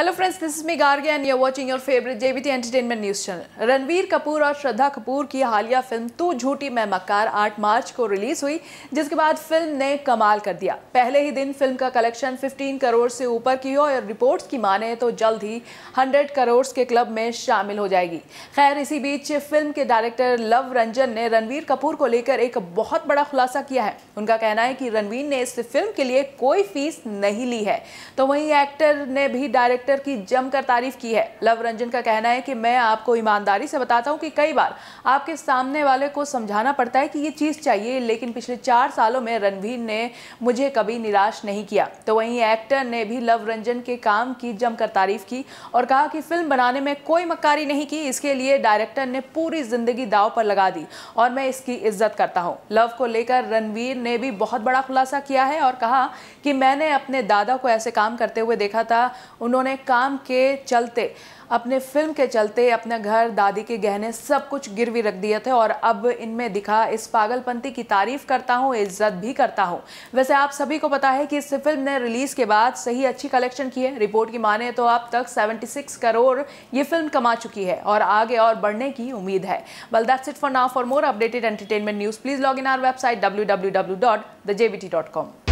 hello friends this is me गार्गे and you watching your favourite JBT entertainment news channel Ranveer Kapoor और श्रद्धा कपूर की हालिया film तू झूठी मैं मक्कार 8 मार्च को रिलीज हुई जिसके बाद फिल्म ने कमाल कर दिया पहले ही दिन फिल्म का कलेक्शन 15 करोड़ से ऊपर की हो और रिपोर्ट्स की माने तो जल्द ही हंड्रेड करोड़ के क्लब में शामिल हो जाएगी खैर इसी बीच फिल्म के डायरेक्टर लव रंजन ने रणवीर कपूर को लेकर एक बहुत बड़ा खुलासा किया है उनका कहना है कि रणवीर ने इस फिल्म के लिए कोई फीस नहीं ली है तो वहीं एक्टर ने भी डायरेक्टर एक्टर की जमकर तारीफ की है लव रंजन का कहना है कि मैं आपको ईमानदारी से बताता हूं कि कई बार आपके सामने वाले को समझाना पड़ता है कि ये चीज़ चाहिए लेकिन पिछले चार सालों में रणवीर ने मुझे कभी निराश नहीं किया तो वहीं एक्टर ने भी लव रंजन के काम की जमकर तारीफ की और कहा कि फिल्म बनाने में कोई मक्कारी नहीं की इसके लिए डायरेक्टर ने पूरी जिंदगी दाव पर लगा दी और मैं इसकी इज्जत करता हूँ लव को लेकर रणवीर ने भी बहुत बड़ा खुलासा किया है और कहा कि मैंने अपने दादा को ऐसे काम करते हुए देखा था उन्होंने काम के चलते अपने फिल्म के चलते अपने घर दादी के गहने सब कुछ गिरवी रख दिए थे और अब इनमें दिखा इस पागलपंती की तारीफ करता हूँ इज्जत भी करता हूँ वैसे आप सभी को पता है कि इस फिल्म ने रिलीज के बाद सही अच्छी कलेक्शन की है रिपोर्ट की माने तो अब तक 76 करोड़ ये फिल्म कमा चुकी है और आगे और बढ़ने की उम्मीद है well that's it for now for more updated entertainment news please log in our website W